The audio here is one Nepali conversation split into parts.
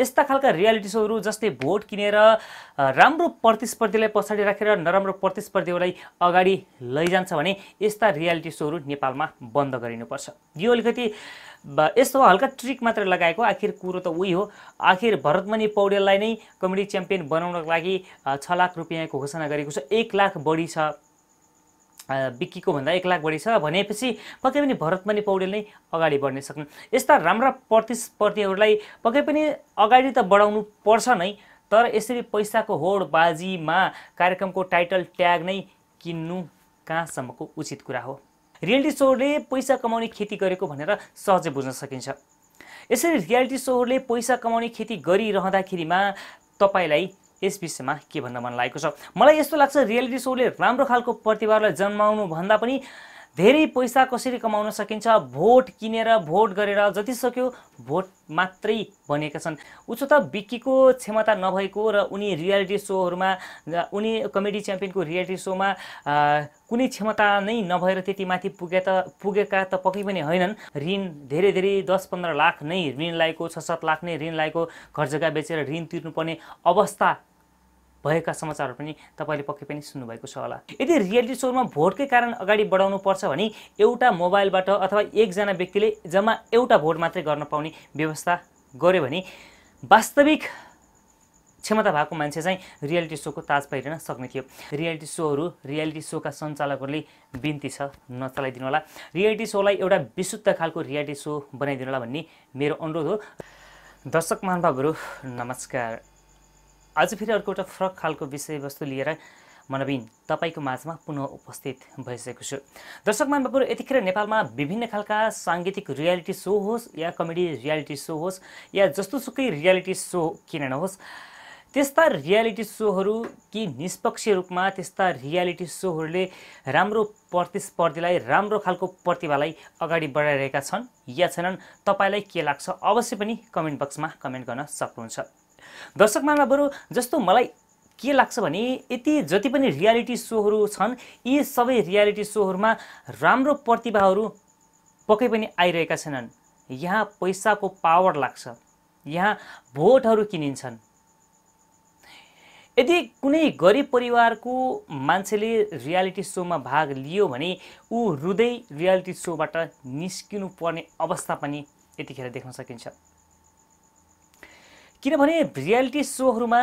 यस्ता खालका रियालिटी सोहरू जस्तै भोट किनेर राम्रो प्रतिस्पर्धीलाई पछाडि राखेर नराम्रो प्रतिस्पर्धीहरूलाई अगाडि लैजान्छ भने यस्ता रियालिटी सोहरू नेपालमा बन्द गरिनुपर्छ यो अलिकति यस्तो हल्का ट्रिक मात्र लगाएको आखिर कुरो त उही हो आखिर भरतमणि पौडेललाई नै कमेडी च्याम्पियन बनाउनको लागि छ लाख रुपियाँको घोषणा गरेको छ एक लाख बढी छ बिकीको भन्दा एक लाख बढी छ भनेपछि पक्कै पनि भरतमणि पौडेल नै अगाडि बढ्न सक्नु यस्ता राम्रा प्रतिस्पर्धीहरूलाई पक्कै पनि अगाडि त बढाउनु पर्छ नै तर यसरी पैसाको होडबाजीमा कार्यक्रमको टाइटल ट्याग नै किन्नु कहाँसम्मको उचित कुरा हो रियालिटी सोहरूले पैसा कमाउने खेती गरेको भनेर सहजै बुझ्न सकिन्छ यसरी रियालिटी सोहरूले पैसा कमाउने खेती गरिरहँदाखेरिमा तपाईँलाई यस विषयमा के भन्न मन लागेको छ मलाई यस्तो लाग्छ रियालिटी सोले राम्रो खालको प्रतिभालाई भन्दा पनि धेरै पैसा कसरी कमाउन सकिन्छ भोट किनेर भोट गरेर जति सक्यो भोट मात्रै बनेका छन् उसो त विक्कीको क्षमता नभएको र उनी रियालिटी सोहरूमा उनी कमेडी च्याम्पियनको रियालिटी सोमा कुनै क्षमता नै नभएर त्यति माथि पुगे त पुगेका त पक्कै पनि होइनन् ऋण धेरै धेरै दस पन्ध्र लाख नै ऋण लागेको छ सात लाख नै ऋण लागेको घर जग्गा बेचेर ऋण तिर्नुपर्ने अवस्था भएका समाचारहरू पनि तपाईँले पक्कै पनि सुन्नुभएको छ होला यदि रियालिटी सोमा भोटकै कारण अगाडि बढाउनु पर्छ भने एउटा मोबाइलबाट अथवा एकजना व्यक्तिले जम्मा एउटा भोट मात्रै गर्न पाउने व्यवस्था गर्यो भने वास्तविक क्षमता भएको मान्छे चाहिँ रियालिटी सोको ताज पहिरन सक्ने थियो रियालिटी सोहरू रियालिटी सोका सञ्चालकहरूले बिन्ती छ नचलाइदिनु होला रियालिटी सोलाई एउटा विशुद्ध खालको रियालिटी सो बनाइदिनु होला भन्ने मेरो अनुरोध हो दर्शक महानुभावहरू नमस्कार आज फेरि अर्को एउटा फरक खालको विषयवस्तु लिएर म तपाईँको माझमा पुनः उपस्थित भइसकेको छु दर्शकमा महानुभावहरू यतिखेर नेपालमा विभिन्न खालका साङ्गीतिक रियालिटी सो होस् या कमेडी रियालिटी सो होस् या जस्तोसुकै रियालिटी सो किन नहोस् त्यस्ता रियालिटी सोहरू कि निष्पक्ष रूपमा त्यस्ता रियालिटी सोहरूले राम्रो प्रतिस्पर्धीलाई राम्रो खालको प्रतिभालाई अगाडि बढाइरहेका छन् या छैनन् तपाईँलाई के लाग्छ अवश्य पनि कमेन्ट बक्समा कमेन्ट गर्न सक्नुहुन्छ दर्शकमामा बरु जस्तो मलाई के लाग्छ भने यति जति पनि रियालिटी सोहरू छन् यी सबै रियालिटी सोहरूमा राम्रो प्रतिभाहरू पक्कै पनि आइरहेका छैनन् यहाँ पैसाको पावर लाग्छ यहाँ भोटहरू किनिन्छन् यदि कुनै गरिब परिवारको मान्छेले रियालिटी सोमा भाग लियो भने ऊ रुदै रियालिटी सोबाट निस्किनु पर्ने अवस्था पनि यतिखेर देख्न सकिन्छ किनभने रियालिटी सोहरूमा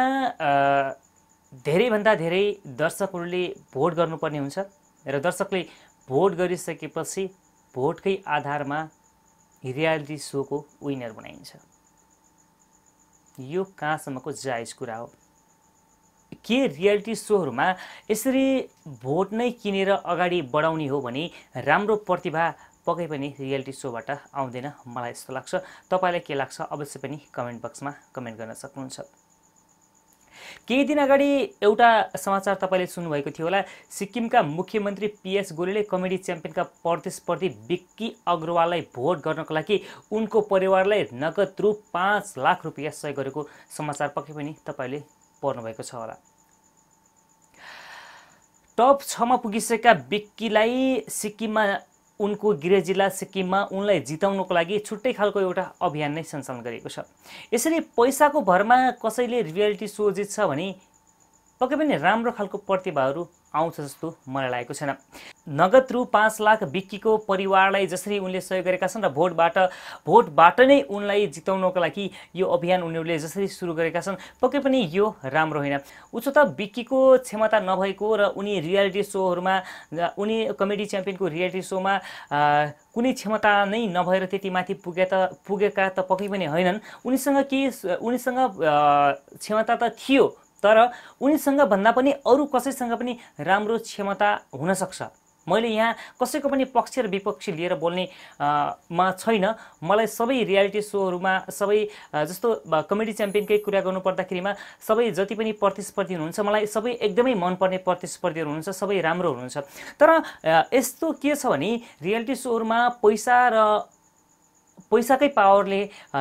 धेरैभन्दा धेरै दर्शकहरूले भोट गर्नुपर्ने हुन्छ र दर्शकले भोट गरिसकेपछि भोटकै आधारमा रियालिटी सोको विनर बनाइन्छ यो कहाँसम्मको जायज कुरा हो के रियालिटी सोहरूमा यसरी भोट नै किनेर अगाडि बढाउने हो भने राम्रो प्रतिभा पक्कै पनि रियालिटी सोबाट आउँदैन मलाई यस्तो लाग्छ तपाईँलाई के लाग्छ अवश्य पनि कमेन्ट बक्समा कमेन्ट गर्न सक्नुहुन्छ केही दिन अगाडि एउटा समाचार तपाईँले सुन्नुभएको थियो होला सिक्किमका मुख्यमन्त्री पिएस गोलीले कमेडी च्याम्पियनका प्रतिस्पर्धी विक्की अग्रवाललाई भोट गर्नको लागि उनको परिवारलाई नगद रूप पाँच लाख रुपियाँ सहयोग गरेको समाचार पक्कै पनि तपाईँले पढ्नुभएको छ होला टप छमा पुगिसकेका विक्कीलाई सिक्किममा उनको गृह जिल्ला सिक्किममा उनलाई जिताउनको लागि छुट्टै खालको एउटा अभियान नै सञ्चालन गरेको छ यसरी पैसाको भरमा कसैले रियालिटी सो जित्छ भने पक्कै पनि राम्रो खालको प्रतिभाहरू आउँछ जस्तो मलाई लागेको छैन नगद रु पाँच लाख विक्कीको परिवारलाई जसरी उनले सहयोग गरेका छन् र भोटबाट भोटबाट नै उनलाई जिताउनको लागि यो अभियान उनीहरूले जसरी सुरु गरेका छन् पक्कै पनि यो राम्रो होइन त विक्कीको क्षमता नभएको र उनी रियालिटी सोहरूमा उनी कमेडी च्याम्पियनको रियालिटी सोमा कुनै क्षमता नै नभएर त्यति माथि पुगे त पुगेका त पक्कै पनि होइनन् उनीसँग के उनीसँग क्षमता त थियो तर उनीसँग भन्दा पनि अरू कसैसँग पनि राम्रो क्षमता हुनसक्छ मैले यहाँ कसैको पनि पक्ष र विपक्ष लिएर बोल्ने मा छैन मलाई सबै रियालिटी सोहरूमा सबै जस्तो कमेडी च्याम्पियनकै कुरा गर्नुपर्दाखेरिमा सबै जति पनि प्रतिस्पर्धी हुनुहुन्छ मलाई सबै एकदमै मनपर्ने प्रतिस्पर्धीहरू हुनुहुन्छ सबै राम्रो हुनुहुन्छ तर यस्तो के छ भने रियालिटी सोहरूमा पैसा र पैसाकै पावरले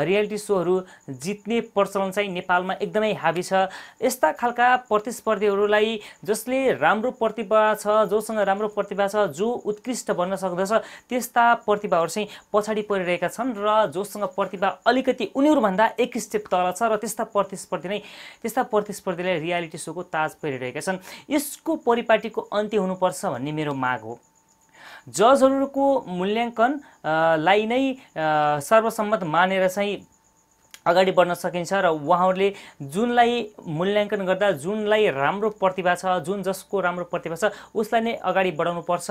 रियालिटी सोहरू जित्ने प्रचलन चाहिँ नेपालमा एकदमै हाबी छ यस्ता खालका प्रतिस्पर्धीहरूलाई जसले राम्रो प्रतिभा छ जोसँग राम्रो प्रतिभा छ जो उत्कृष्ट बन्न सक्दछ त्यस्ता प्रतिभाहरू चाहिँ पछाडि परिरहेका छन् र जोसँग प्रतिभा अलिकति उनीहरूभन्दा एक स्टेप तल छ र त्यस्ता प्रतिस्पर्धी नै त्यस्ता प्रतिस्पर्धीलाई रियालिटी सोको ताज परिरहेका छन् यसको परिपाटीको अन्त्य हुनुपर्छ भन्ने मेरो माग हो जजहरूको मूल्याङ्कनलाई नै सर्वसम्मत मानेर चाहिँ अगाडि बढ्न सकिन्छ र उहाँहरूले जुनलाई मूल्याङ्कन गर्दा जुनलाई राम्रो प्रतिभा छ जुन जसको राम्रो प्रतिभा छ उसलाई नै अगाडि बढाउनुपर्छ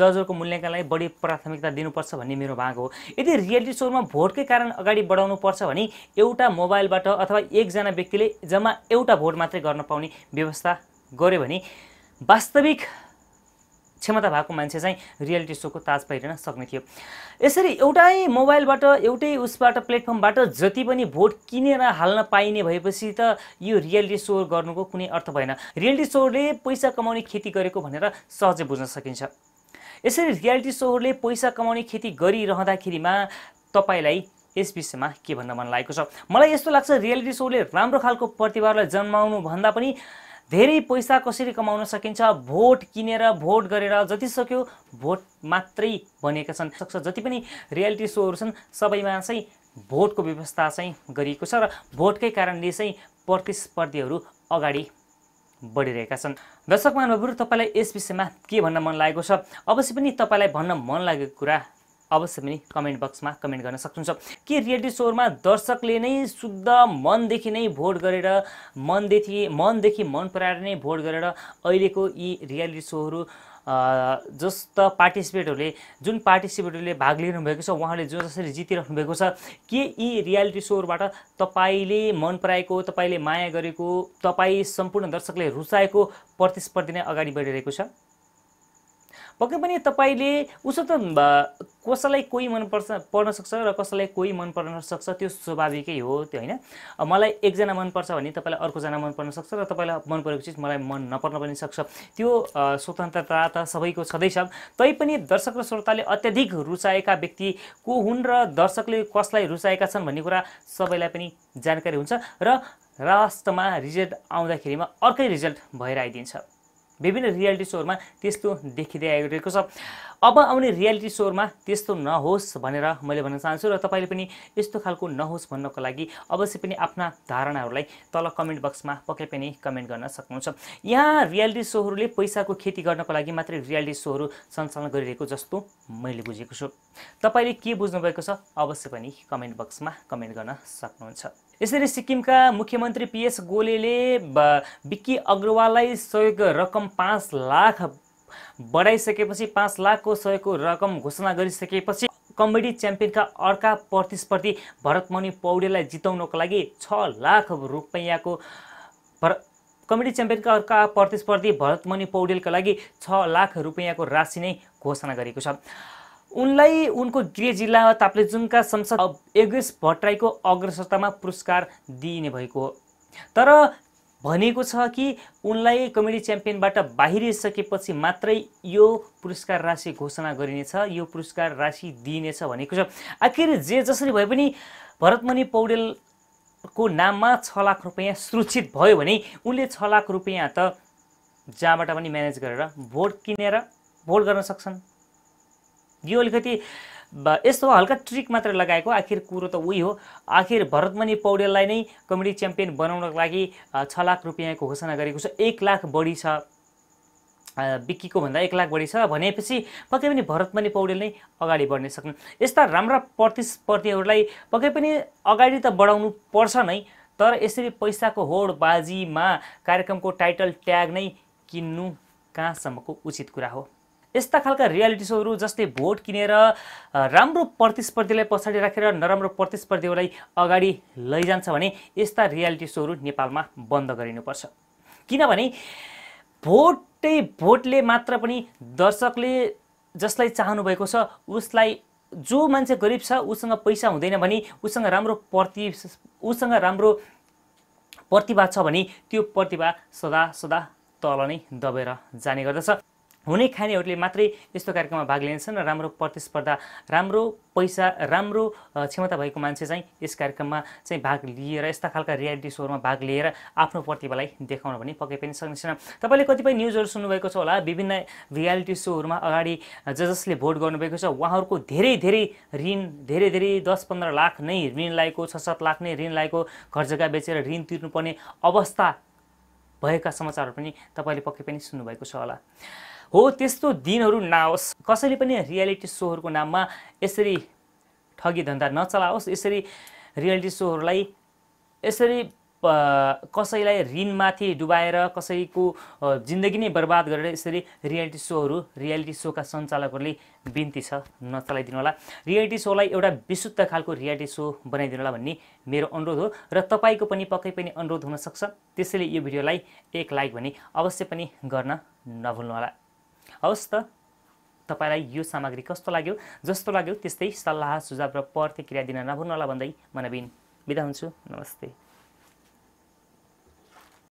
जजहरूको मूल्याङ्कनलाई बढी प्राथमिकता दिनुपर्छ भन्ने मेरो भाग हो यदि रियालिटी सोमा भोटकै कारण अगाडि बढाउनुपर्छ भने एउटा मोबाइलबाट अथवा एकजना व्यक्तिले जम्मा एउटा भोट मात्रै गर्न पाउने व्यवस्था गर्यो भने वास्तविक क्षमता भएको मान्छे चाहिँ रियालिटी सोको ताज पाइरहन सक्ने थियो यसरी एउटै मोबाइलबाट एउटै उसबाट प्लेटफर्मबाट जति पनि भोट किनेर हाल्न पाइने भएपछि त यो रियालिटी सो गर्नुको कुनै अर्थ भएन रियालिटी सोले पैसा कमाउने खेती गरेको भनेर सहजै बुझ्न सकिन्छ यसरी रियालिटी सोहरूले पैसा कमाउने खेती गरिरहँदाखेरिमा तपाईँलाई यस विषयमा के भन्न मन लागेको छ मलाई यस्तो लाग्छ रियालिटी सोले राम्रो खालको प्रतिभालाई जन्माउनुभन्दा पनि धेरै पैसा कसरी कमाउन सकिन्छ भोट किनेर भोट गरेर जति सक्यो भोट मात्रै बनेका छन् सक्छ जति पनि रियालिटी सोहरू छन् सबैमा चाहिँ भोटको व्यवस्था चाहिँ गरिएको छ र भोटकै कारणले चाहिँ प्रतिस्पर्धीहरू अगाडि बढिरहेका छन् दर्शक महानुभावहरू तपाईँलाई यस विषयमा के भन्न मन लागेको छ अवश्य पनि तपाईँलाई भन्न मन लागेको कुरा अवश्य पनि कमेन्ट बक्समा कमेन्ट गर्न सक्नुहुन्छ के रियालिटी सोमा दर्शकले नै शुद्ध मनदेखि नै भोट गरेर मनदेखि मनदेखि मन पराएर नै भोट गरेर अहिलेको यी रियालिटी सोहरू जस्ता पार्टिसिपेटहरूले जुन पार्टिसिपेटहरूले भाग भएको छ उहाँले जो जसरी जितिराख्नु भएको छ के यी रियालिटी सोहरूबाट तपाईँले मन पराएको तपाईँले माया गरेको तपाईँ सम्पूर्ण दर्शकले रुचाएको प्रतिस्पर्धी नै अगाडि बढिरहेको छ पक्कै पनि तपाईँले उसो त कसैलाई कोही मनपर्छ पर्न सक्छ र कसैलाई कोही मन पर्न सक्छ त्यो स्वाभाविकै हो त्यो होइन मलाई एकजना मनपर्छ भने तपाईँलाई अर्कोजना मन पर्न सक्छ र तपाईँलाई मन परेको चिज मलाई मन नपर्न पनि सक्छ त्यो स्वतन्त्रता त सबैको छँदैछ तैपनि दर्शक र श्रोताले अत्याधिक रुचाएका व्यक्ति को हुन् र दर्शकले कसलाई रुचाएका छन् भन्ने कुरा सबैलाई पनि जानकारी हुन्छ र लास्टमा रिजल्ट आउँदाखेरिमा अर्कै रिजल्ट भएर आइदिन्छ विभिन्न रियालिटी सोहरूमा त्यस्तो देखिँदै आइरहेको छ अब आउने रियालिटी सोहरूमा त्यस्तो नहोस् भनेर मैले भन्न चाहन्छु र तपाईँले पनि यस्तो खालको नहोस् भन्नको लागि अवश्य पनि आफ्ना धारणाहरूलाई तल कमेन्ट बक्समा पक्कै पनि कमेन्ट गर्न सक्नुहुन्छ यहाँ रियालिटी सोहरूले पैसाको खेती गर्नको लागि मात्रै रियालिटी सोहरू सञ्चालन गरिरहेको जस्तो मैले बुझेको छु तपाईँले के बुझ्नुभएको छ अवश्य पनि कमेन्ट बक्समा कमेन्ट गर्न सक्नुहुन्छ यसरी सिक्किमका मुख्यमन्त्री पिएस गोलेले विक्की अग्रवाललाई सहयोग रकम पाँच लाख बढाइसकेपछि पाँच लाखको सहयोगको रकम घोषणा गरिसकेपछि कमेडी च्याम्पियनका अर्का प्रतिस्पर्धी भरतमणि पौडेललाई जिताउनको लागि छ लाख रुपैयाँको भर कमेडी च्याम्पियनका अर्का प्रतिस्पर्धी भरतमणि पौडेलका लागि छ लाख रुपियाँको राशि नै घोषणा गरेको छ उनलाई उनको गृह जिल्ला ताप्लेजुङका संसद एग्रेस भट्टराईको अग्रसरतामा पुरस्कार दिइने भएको तर भनेको छ कि उनलाई कमेडी च्याम्पियनबाट बाहिरिसकेपछि मात्रै यो पुरस्कार राशि घोषणा गरिनेछ यो पुरस्कार राशि दिइनेछ भनेको छ आखिर जे जसरी भए पनि भरतमणि पौडेलको नाममा छ लाख रुपियाँ सुरक्षित भयो भने उनले छ लाख रुपियाँ त जहाँबाट पनि म्यानेज गरेर भोट किनेर भोट गर्न सक्छन् यो अलिकति यस्तो हल्का ट्रिक मात्र लगाएको आखिर कुरो त उही हो आखिर भरतमणि पौडेललाई नै कमेडी च्याम्पियन बनाउनको लागि छ लाख रुपियाँको घोषणा गरेको छ एक लाख बढी छ बिकीको भन्दा एक लाख बढी छ भनेपछि पक्कै पनि भरतमणि पौडेल नै अगाडि बढ्न सक्नु यस्ता राम्रा प्रतिस्पर्धीहरूलाई पक्कै पनि अगाडि त बढाउनु पर्छ नै तर यसरी पैसाको होडबाजीमा कार्यक्रमको टाइटल ट्याग नै किन्नु कहाँसम्मको उचित कुरा हो यस्ता खालका रियालिटी सोहरू जसले भोट किनेर राम्रो प्रतिस्पर्धीलाई पछाडि राखेर नराम्रो प्रतिस्पर्धीलाई अगाडि लैजान्छ भने यस्ता रियालिटी सोहरू नेपालमा बन्द गरिनुपर्छ किनभने भोटै भोटले मात्र पनि दर्शकले जसलाई चाहनुभएको छ उसलाई जो मान्छे गरिब छ उसँग पैसा हुँदैन भने उसँग राम्रो प्रति उसँग राम्रो प्रतिभा छ भने त्यो प्रतिभा सदा सदा तल नै दबेर जाने गर्दछ हुने खानेहरूले मात्रै यस्तो कार्यक्रममा भाग लिनेछन् र राम्रो प्रतिस्पर्धा राम्रो पैसा राम्रो क्षमता भएको मान्छे चाहिँ यस कार्यक्रममा चाहिँ भाग लिएर यस्ता खालका रियालिटी सोहरूमा भाग लिएर आफ्नो प्रतिभालाई देखाउन भने पक्कै पनि सक्ने छैन तपाईँले कतिपय न्युजहरू सुन्नुभएको छ होला विभिन्न रियालिटी सोहरूमा अगाडि ज जसले भोट गर्नुभएको छ उहाँहरूको धेरै धेरै ऋण धेरै धेरै दस पन्ध्र लाख नै ऋण लागेको छ सात लाख नै ऋण लागेको घर जग्गा बेचेर ऋण तिर्नुपर्ने अवस्था भएका समाचारहरू पनि तपाईँले पक्कै पनि सुन्नुभएको छ होला हो त्यस्तो दिनहरू नआओस् कसैले पनि रियालिटी सोहरूको नाममा यसरी ठगी धन्दा नचलाओस् यसरी रियालिटी सोहरूलाई यसरी कसैलाई ऋणमाथि डुबाएर कसैको जिन्दगी नै बर्बाद गरेर यसरी रियालिटी सोहरू रियालिटी सोका सञ्चालकहरूले बिन्ती छ नचलाइदिनु होला रियालिटी सोलाई एउटा विशुद्ध खालको रियालिटी सो बनाइदिनु होला भन्ने मेरो अनुरोध हो र तपाईँको पनि पक्कै पनि अनुरोध हुनसक्छ त्यसैले यो भिडियोलाई एक लाइक भने अवश्य पनि गर्न नभुल्नुहोला हवस् त तपाईँलाई यो सामग्री कस्तो लाग्यो जस्तो लाग्यो त्यस्तै सल्लाह सुझाव र प्रतिक्रिया दिन होला भन्दै म नवीन बिदा हुन्छु नमस्ते